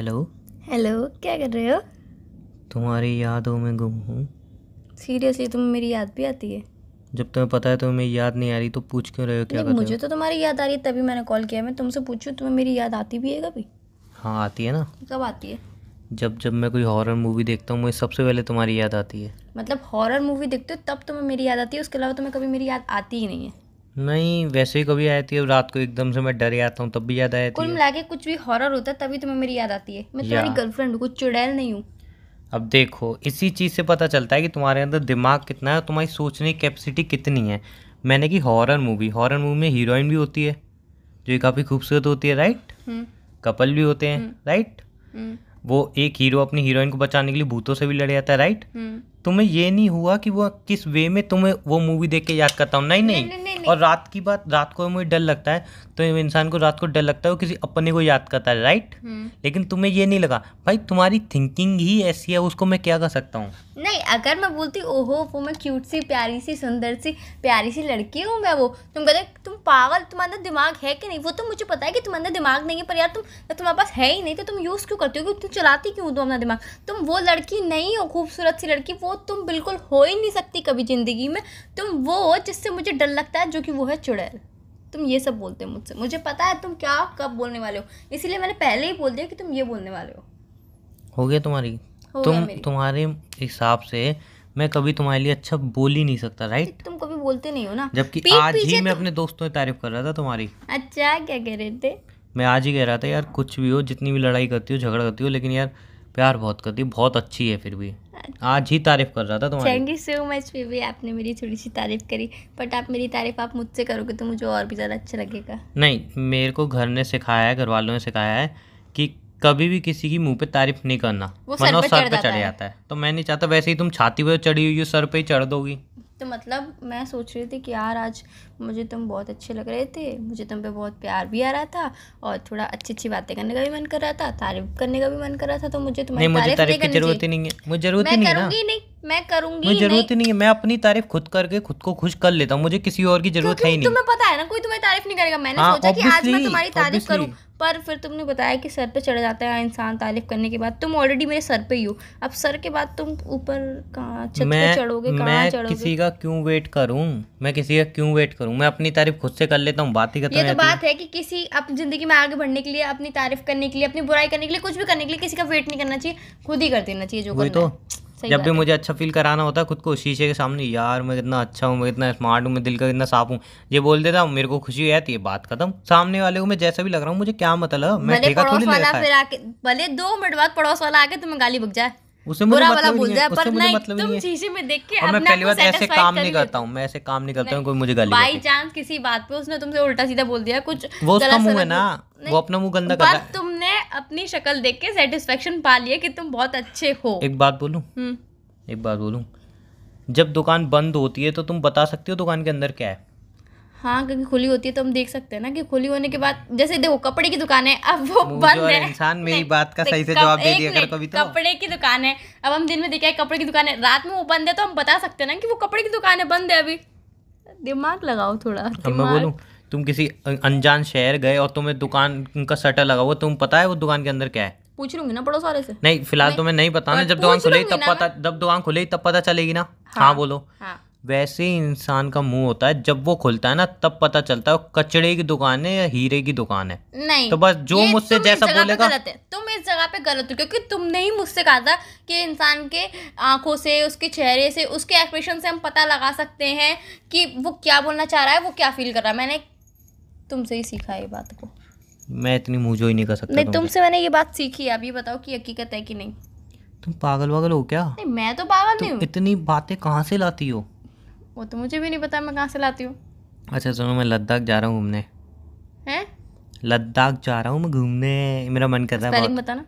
Hello hello क्या कर रहे हो तुम्हारी यादों में गुम हूँ सीरियसली तुम्हें मेरी याद भी आती है जब तुम्हें पता है तुम्हें याद नहीं आ रही तो पूछ क्यों रहे हो क्या मुझे तो तुम्हारी याद आ रही है तभी मैंने कॉल किया मैं तुमसे पूछूँ तुम्हें मेरी याद आती भी है कभी हाँ आती है ना कब आती है जब जब मैं कोई हॉरर मूवी देखता हूँ मुझे सबसे पहले तुम्हारी याद आती है मतलब हॉरर मूवी देखते हो तब तुम्हें मेरी याद आती है उसके अलावा तुम्हें कभी मेरी याद आती ही नहीं है नहीं वैसे ही कभी आती है रात को एकदम से मैं डर जाता हूँ तब भी याद आया कुल थी मिला के कुछ भी हॉरर होता है तभी तुम्हें मेरी याद आती है मैं तुम्हारी तो गर्लफ्रेंड हूँ कुछ चुड़ैल नहीं हूँ अब देखो इसी चीज़ से पता चलता है कि तुम्हारे अंदर दिमाग कितना है तुम्हारी सोचने की कैपेसिटी कितनी है मैंने की हॉरर मूवी हॉरर मूवी में हीरोइन भी होती है जो काफ़ी खूबसूरत होती है राइट हम्म। कपल भी होते हैं राइट हम्म। हम्म। वो एक हीरो अपनी हीरोइन को बचाने के लिए भूतों से भी लड़ जाता है राइट तुम्हें ये नहीं हुआ कि वो किस वे में तुम्हें वो मूवी देख के याद करता हूँ नहीं नहीं, और रात की बात रात को मुझे डर लगता है तो इंसान को रात को डर लगता है वो किसी अपने को याद करता है राइट हम्म। लेकिन तुम्हें ये नहीं लगा भाई तुम्हारी थिंकिंग ही ऐसी है उसको मैं क्या कर सकता हूँ नहीं अगर मैं बोलती ओहो वो मैं क्यूट सी प्यारी सी सुंदर सी प्यारी सी लड़की हूँ मैं वो तुम कहते तुम पागल तुम्हारा दिमाग है कि नहीं वो तो मुझे पता है कि तुम्हारा दिमाग नहीं है पर यार तुम तुम्हारे पास है ही नहीं तो तुम यूज़ क्यों करती हो तुम चलाती क्यों तुम अपना दिमाग तुम वो लड़की नहीं हो खूबसूरत सी लड़की वो वो तुम बिल्कुल हो ही नहीं सकती कभी ज़िंदगी में तुम वो हो जिससे मुझे डर लगता है जो कि वो है चुड़ैल तुम ये सब बोलते हो मुझसे मुझे पता है तुम क्या कब बोलने वाले हो इसीलिए मैंने पहले ही बोल दिया कि तुम ये बोलने वाले हो हो गया तुम्हारी हो तुम गया तुम्हारे हिसाब से मैं कभी तुम्हारे लिए अच्छा बोल ही नहीं सकता राइट तो तुम कभी बोलते नहीं हो ना जबकि आज ही मैं तो- अपने दोस्तों की तारीफ कर रहा था तुम्हारी अच्छा क्या कह रहे थे मैं आज ही कह रहा था यार कुछ भी हो जितनी भी लड़ाई करती हो झगड़ा करती हो लेकिन यार प्यार बहुत करती हो बहुत अच्छी है फिर भी आज ही तारीफ कर रहा था तुम्हारी thank you so much baby आपने मेरी थोड़ी सी तारीफ करी बट आप मेरी तारीफ आप मुझसे करोगे तो मुझे और भी ज़्यादा अच्छा लगेगा नहीं मेरे को घर ने सिखाया है घर वालों ने सिखाया है कि कभी भी किसी की मुंह पे तारीफ नहीं करना वो सर पे चढ़ जाता है तो मैं नहीं चाहता वैसे ही तुम छाती पे चढ़ी हुई हो सर पे ही चढ़ दोगी तो मतलब मैं सोच रही थी कि यार आज मुझे तुम बहुत अच्छे लग रहे थे मुझे तुम पे बहुत प्यार भी आ रहा था और थोड़ा अच्छी अच्छी बातें करने का भी मन कर रहा था तारीफ करने का भी मन कर रहा था तो मुझे तुम्हारी तारीफ तारीफ की जरूरत ही नहीं है मुझे जरूरत ही नहीं है करूंगी नहीं मैं करूंगी जरूरत ही नहीं है मैं अपनी तारीफ खुद करके खुद को खुश कर लेता हूँ मुझे किसी और की जरूरत है ही नहीं तुम्हें पता है ना कोई तुम्हें तारीफ नहीं करेगा मैंने हाँ, सोचा कि आज मैं तुम्हारी तारीफ करूँ पर फिर तुमने बताया कि सर पे चढ़ जाता है इंसान तारीफ करने के बाद तुम ऑलरेडी मेरे सर पे ही हो अब सर के बाद तुम ऊपर चढ़ोगे मैं चढ़ोगे? किसी का क्यों वेट करू मैं किसी का क्यों वेट करूँ मैं अपनी तारीफ खुद से कर लेता हूँ बात ही करता ये तो बात है कि किसी अपनी ज़िंदगी में आगे बढ़ने के लिए अपनी तारीफ करने के लिए अपनी बुराई करने के लिए कुछ भी करने के लिए किसी का वेट नहीं करना चाहिए खुद ही कर देना चाहिए जो तो जब भी मुझे अच्छा फील कराना होता खुद को शीशे के सामने यार मैं कितना अच्छा हूँ मैं कितना स्मार्ट हूँ मैं दिल का कितना साफ हूँ ये बोल देता हूँ मेरे को खुशी हुई ये बात खत्म सामने वाले को मैं जैसा भी लग रहा हूँ मुझे क्या मतलब मैं देखा थोड़ी भले दो मिनट बाद पड़ोस वाला आके तुम्हें गाली बग जाए उसे मुझे मतलब बोल दिया पर नहीं मतलब तुम शीशे में देख के और मैं पहली बार ऐसे काम नहीं करता हूँ मैं ऐसे काम नहीं करता हूँ कोई मुझे गाली बाई चांस किसी बात पे उसने तुमसे उल्टा सीधा बोल दिया कुछ वो उसका मुंह है ना वो अपना मुंह गंदा कर रहा है तुम अपनी शक्ल देख के सेटिस्फेक्शन पा लिया कि तुम बहुत अच्छे हो एक बात बोलूँ हम्म। एक बात बोलूँ जब दुकान बंद होती है तो तुम बता सकती हो दुकान के अंदर क्या है हाँ क्योंकि खुली होती है तो हम देख सकते हैं ना कि खुली होने के बाद जैसे देखो कपड़े की दुकान है अब वो बंद है इंसान मेरी बात का सही से जवाब दे दिया कर कभी तो कपड़े की दुकान है अब हम दिन में देखा है कपड़े की दुकान है रात में वो बंद है तो हम बता सकते हैं ना कि वो कपड़े की दुकान है बंद है अभी दिमाग लगाओ थोड़ा अब मैं बोलूँ तुम किसी अं-, अनजान शहर गए और तुम्हें दुकान का शटर लगा हुआ तुम पता है वो दुकान के अंदर क्या है पूछ लूंगी ना बड़ो सारे से नहीं फिलहाल तुम्हें तो नहीं पता ना जब दुकान खुलेगी तब पता जब दुकान खुलेगी तब पता चलेगी ना हाँ, हाँ बोलो हाँ। वैसे ही इंसान का मुंह होता है जब वो खुलता है ना तब पता चलता है कचड़े की दुकान है या हीरे की दुकान है नहीं तो बस जो मुझसे जैसा बोलेगा तुम इस जगह पे गलत हो क्योंकि तुमने ही मुझसे कहा था कि इंसान के आंखों से उसके चेहरे से उसके एक्सप्रेशन से हम पता लगा सकते हैं कि वो क्या बोलना चाह रहा है वो क्या फील कर रहा है मैंने तुमसे ही सीखा है ये बात को मैं इतनी मुझो ही नहीं कर सकता नहीं तुमसे मैंने ये बात सीखी है अब ये बताओ कि हकीकत है कि नहीं तुम पागल वागल हो क्या नहीं मैं तो पागल नहीं हूँ इतनी बातें कहाँ से लाती हो वो तो मुझे भी नहीं पता मैं कहाँ से लाती हूँ अच्छा सुनो मैं लद्दाख जा रहा हूँ घूमने हैं लद्दाख जा रहा हूँ मैं घूमने मेरा मन कर रहा है बताना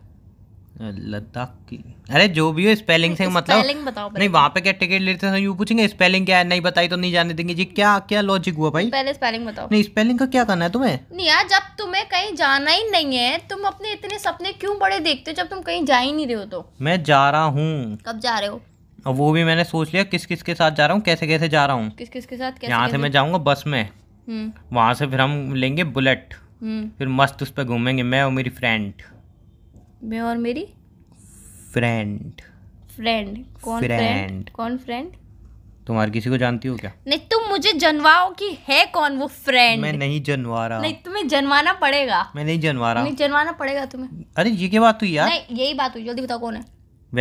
लद्दाख की अरे जो भी हो स्पेलिंग से मतलब स्पेलिंग बताओ नहीं वहाँ पे क्या टिकट लेते हैं यू पूछेंगे स्पेलिंग क्या है नहीं बताई तो नहीं जाने देंगे जी क्या क्या लॉजिक हुआ भाई पहले स्पेलिंग बताओ नहीं स्पेलिंग का क्या करना है तुम्हें नहीं यार जब तुम्हें कहीं जाना ही नहीं है तुम अपने इतने सपने क्यों बड़े देखते हो जब तुम कहीं जा ही नहीं रहे हो तो मैं जा रहा हूँ कब जा रहे हो और वो भी मैंने सोच लिया किस किस के साथ जा रहा हूँ कैसे कैसे जा रहा हूँ किस किस के साथ कैसे यहाँ से मैं जाऊँगा बस में हम्म। वहाँ से फिर हम लेंगे बुलेट हम्म। फिर मस्त उस पर घूमेंगे मैं और मेरी फ्रेंड मैं और मेरी फ्रेंड फ्रेंड कौन फ्रेंड कौन फ्रेंड तुम्हारे किसी को जानती हो क्या नहीं तुम मुझे जनवाओ कि है कौन वो फ्रेंड मैं नहीं जनवा रहा नहीं तुम्हें जनवाना पड़ेगा मैं नहीं जनवा रहा नहीं जनवाना पड़ेगा तुम्हें अरे ये क्या बात हुई यार नहीं यही बात हुई जल्दी बताओ कौन है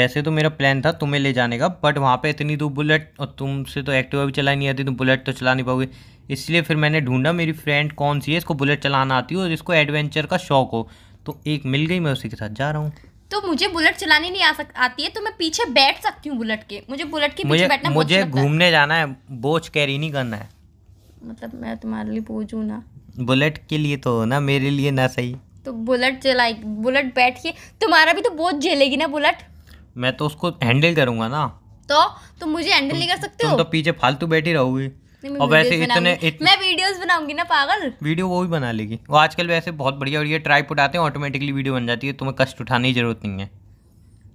वैसे तो मेरा प्लान था तुम्हें ले जाने का बट वहाँ पे इतनी दूर बुलेट और तुमसे तो एक्टिवा भी चलाई नहीं आती तुम तो बुलेट तो चला नहीं पाओगे इसलिए फिर मैंने ढूंढा मेरी फ्रेंड कौन सी है इसको बुलेट चलाना आती हो और इसको एडवेंचर का शौक हो तो एक मिल गई मैं उसी के साथ जा रहा हूँ तो मुझे बुलेट चलानी नहीं आ सक आती है तो मैं पीछे बैठ सकती हूँ बुलेट के मुझे बुलेट के मुझे, पीछे बैठना मुझे अच्छा घूमने जाना है बोझ कैरी नहीं करना है मतलब मैं तुम्हारे लिए बोझ हूँ ना बुलेट के लिए तो ना मेरे लिए ना सही तो बुलेट चलाई बुलेट बैठ के तुम्हारा भी तो बोझ झेलेगी ना बुलेट मैं तो उसको हैंडल करूंगा ना तो तुम मुझे हैंडल नहीं कर सकते हो तो पीछे फालतू बैठी रहोगी और वैसे इतने इत... मैं वीडियोस बनाऊंगी ना पागल वीडियो वो भी बना लेगी वो आजकल वैसे बहुत बढ़िया और ये ट्राई पुट आते हैं ऑटोमेटिकली वीडियो बन जाती है तुम्हें कष्ट उठाने की जरूरत नहीं है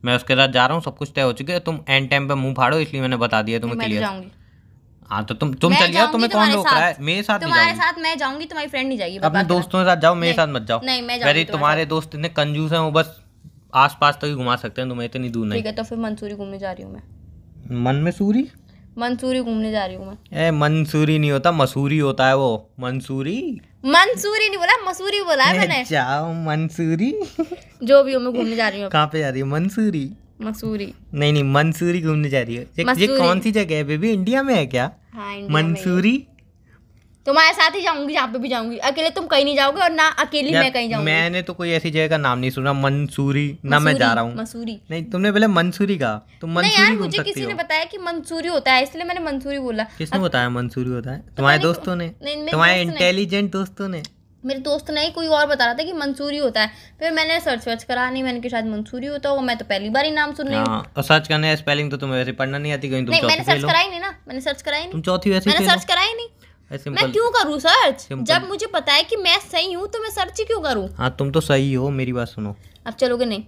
मैं उसके साथ जा रहा हूँ सब कुछ तय हो चुके हैं तुम एंड टाइम पे मुंह फाड़ो इसलिए मैंने बता दिया तुम्हें क्लियर हाँ तो तुम तुम चलिए तुम्हें कौन रोक रहा है मेरे साथ तुम्हारे साथ मैं जाऊंगी तुम्हारी फ्रेंड नहीं जाएगी अपने दोस्तों के साथ जाओ मेरे साथ मत जाओ नहीं मैं जाऊंगी तुम्हारे दोस्त इतने कंजूस हैं वो बस आस पास तक ही घुमा सकते हैं तुम्हें इतनी दूर नहीं ठीक है तो फिर मंसूरी घूमने जा रही हूँ मैं मन में सूरी मंसूरी घूमने जा रही हूँ मैं ए मंसूरी नहीं होता मसूरी होता है वो मंसूरी मंसूरी नहीं बोला मसूरी बोला है मैंने जाओ मंसूरी जो भी हो मैं घूमने जा रही हूँ कहाँ पे जा रही हूँ मंसूरी मसूरी नहीं नहीं मंसूरी घूमने जा रही है ये, ये कौन सी जगह है बेबी इंडिया में है क्या हाँ, मंसूरी तुम्हारे साथ ही जाऊंगी जहाँ पे भी जाऊंगी अकेले तुम कहीं नहीं जाओगे और ना अकेली मैं कहीं जाऊंगी मैंने तो कोई ऐसी जगह का नाम नहीं सुना मंसूरी ना मैं जा रहा हूँ मसूरी नहीं तुमने पहले मंसूरी कहा तुम मंसूरी यार मुझे किसी ने बताया कि मंसूरी होता है इसलिए मैंने मंसूरी बोला किसने बताया मंसूरी होता है तो तुम्हारे दोस्तों ने तुम्हारे इंटेलिजेंट दोस्तों ने मेरे दोस्त नहीं कोई और बता रहा था कि मंसूरी होता है फिर मैंने सर्च वर्च करा नहीं मैंने कि शायद मंसूरी होता होगा मैं तो पहली बार ही नाम सुन रही हूँ सर्च हाँ, करने स्पेलिंग तो तुम्हें वैसे पढ़ना नहीं आती कहीं तुम नहीं मैंने सर्च कराई नहीं ना मैंने सर्च कराई नहीं तुम चौथी वैसे मैंने सर्च कराई नहीं मैं क्यों करूँ सर्च जब मुझे पता है कि मैं सही हूँ तो मैं सर्च क्यों करूँ हाँ तुम तो सही हो मेरी बात सुनो अब चलोगे नहीं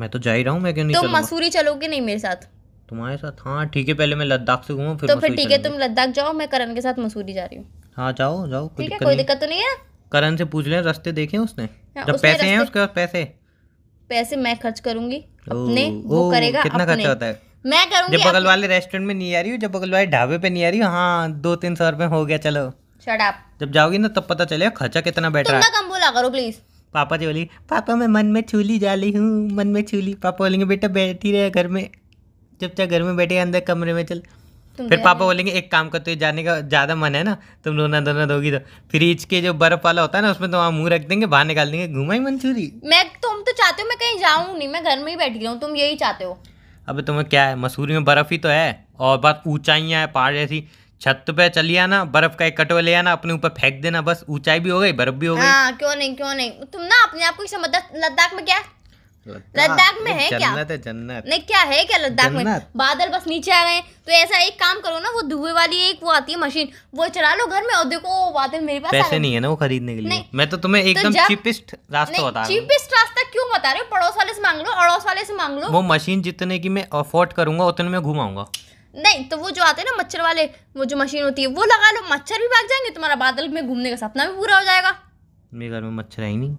मैं तो जा ही रहा हूँ मैं क्यों नहीं तुम तो मसूरी चलोगे नहीं मेरे साथ तुम्हारे साथ हाँ ठीक है पहले मैं लद्दाख से घूमूँ फिर तो फिर ठीक है तुम लद्दाख जाओ मैं करण के साथ मसूरी जा रही हूँ हाँ जाओ जाओ ठीक है कोई दिक्कत तो नहीं है करण से पूछ ले रास्ते देखे उसने हाँ, जब पैसे हैं उसके पास पैसे पैसे मैं खर्च करूंगी अपने वो करेगा कितना खर्चा होता है मैं करूंगी जब बगल वाले रेस्टोरेंट में नहीं आ रही हूँ जब बगल वाले ढाबे पे नहीं आ रही हूँ हाँ दो तीन सौ रुपए हो गया चलो शट जब जाओगी ना तब पता चलेगा खर्चा कितना बैठा है कम बोला करो प्लीज पापा जी बोली पापा मैं मन में छूली रही हूँ मन में छूली पापा बोलेंगे बेटा बैठी रहे घर में जब चाहे घर में बैठे अंदर कमरे में चल फिर पापा बोलेंगे एक काम करते हुए जाने का ज़्यादा मन है ना तुम रोना धोना दोगी तो फ्रिज के जो बर्फ वाला होता है ना उसमें तो वहाँ मुंह रख देंगे बाहर निकाल देंगे घुमाई मंचूरी मैं तुम तो चाहते हो मैं कहीं जाऊँ नहीं मैं घर में ही बैठी रहूँ तुम यही चाहते हो अबे तुम्हें क्या है मसूरी में बर्फ़ ही तो है और बात ऊँचाइयाँ है पहाड़ जैसी छत पे चली आना बर्फ का एक कटोरा ले आना अपने ऊपर फेंक देना बस ऊंचाई भी हो गई बर्फ भी हो गई हाँ, क्यों नहीं क्यों नहीं तुम ना अपने आप को समझ लद्दाख में क्या लद्दाख में है क्या जन्नत है जन्नत नहीं क्या है क्या लद्दाख में बादल बस नीचे आ गए तो ऐसा एक काम करो ना वो धुएं वाली एक वो आती है मशीन वो चला लो घर में और देखो वो बादल मेरे पास पैसे नहीं है ना वो खरीदने के लिए मैं तो तुम्हें तो एकदम चीपेस्ट रास्ता बता चीपेस्ट रास्ता क्यों बता रहे हो पड़ोस वाले से मांग लो अड़ोस वाले से मांग लो वो मशीन जितने की मैं अफोर्ड करूंगा उतने में घुमाऊंगा नहीं तो वो जो आते हैं ना मच्छर वाले वो जो मशीन होती है वो लगा लो मच्छर भी भाग जाएंगे तुम्हारा बादल में घूमने का सपना भी पूरा हो जाएगा मेरे घर में मच्छर है ही नहीं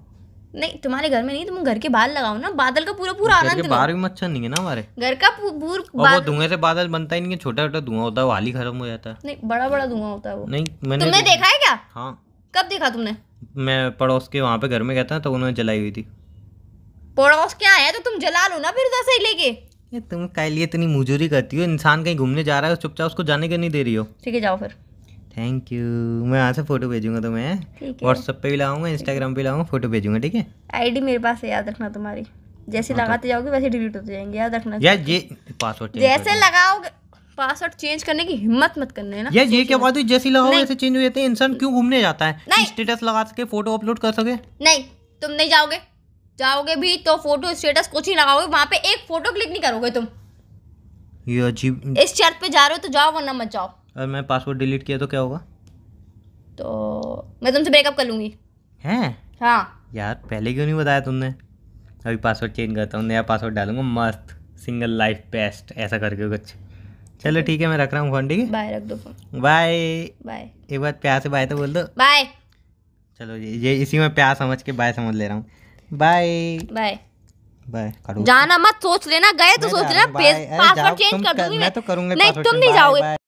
नहीं तुम्हारे घर में नहीं तुम घर के बाहर लगाओ ना बादल का पूरा पूरा आनंद बाहर भी मच्छर नहीं है ना हमारे घर का पूर बाद... धुएं से बादल बनता ही नहीं है छोटा छोटा धुआं होता है वो हाली खत्म हो जाता है नहीं बड़ा बड़ा धुआं होता है वो नहीं मैंने तुमने देखा है क्या हाँ कब देखा तुमने मैं पड़ोस के वहाँ पे घर में गया था तो उन्होंने जलाई हुई थी पड़ोस के आया तो तुम जला लो ना फिर उधर से लेके तुम कह लिए इतनी मजूरी करती हो इंसान कहीं घूमने जा रहा है चुपचाप उसको जाने के नहीं दे रही हो ठीक है जाओ फिर थैंक यू मैं वहाँ से फोटो भेजूंगा तुम्हें व्हाट्सअप पे भी लाऊंगा इंस्टाग्राम पे लाऊंगा फोटो भेजूंगा ठीक है आईडी मेरे पास है याद रखना तुम्हारी जैसे हाँ, तो- लगाते जाओगे वैसे डिलीट होते जाएंगे याद रखना या ये पासवर्ड जैसे लगाओगे पासवर्ड चेंज करने की हिम्मत मत करने ना या ये क्या बात हुई जैसे लगाओ वैसे चेंज हो जाते हैं इंसान क्यों घूमने जाता है स्टेटस लगा सके फोटो अपलोड कर सके नहीं तुम नहीं जाओगे जाओगे भी तो फोटो स्टेटस कुछ ही लगाओगे वहां पे एक फोटो क्लिक नहीं करोगे तुम ये अजीब इस शर्त पे जा रहे हो तो जाओ वरना मत जाओ अगर मैं पासवर्ड डिलीट किया तो क्या होगा तो मैं तुमसे ब्रेकअप कर लूँगी हैं हाँ यार पहले क्यों नहीं बताया तुमने अभी पासवर्ड चेंज करता हूँ नया पासवर्ड डालूंगा मस्त सिंगल लाइफ बेस्ट ऐसा करके कुछ चलो ठीक है मैं रख रहा हूँ फोन ठीक है बाय रख दो फोन बाय बाय एक बार प्यार से बाय तो बोल दो बाय चलो ये, ये इसी में प्यार समझ के बाय समझ ले रहा हूँ बाय बाय बाय जाना मत सोच लेना गए तो सोच लेना पासवर्ड चेंज कर दूंगी मैं तो करूंगा नहीं तुम नहीं जाओगे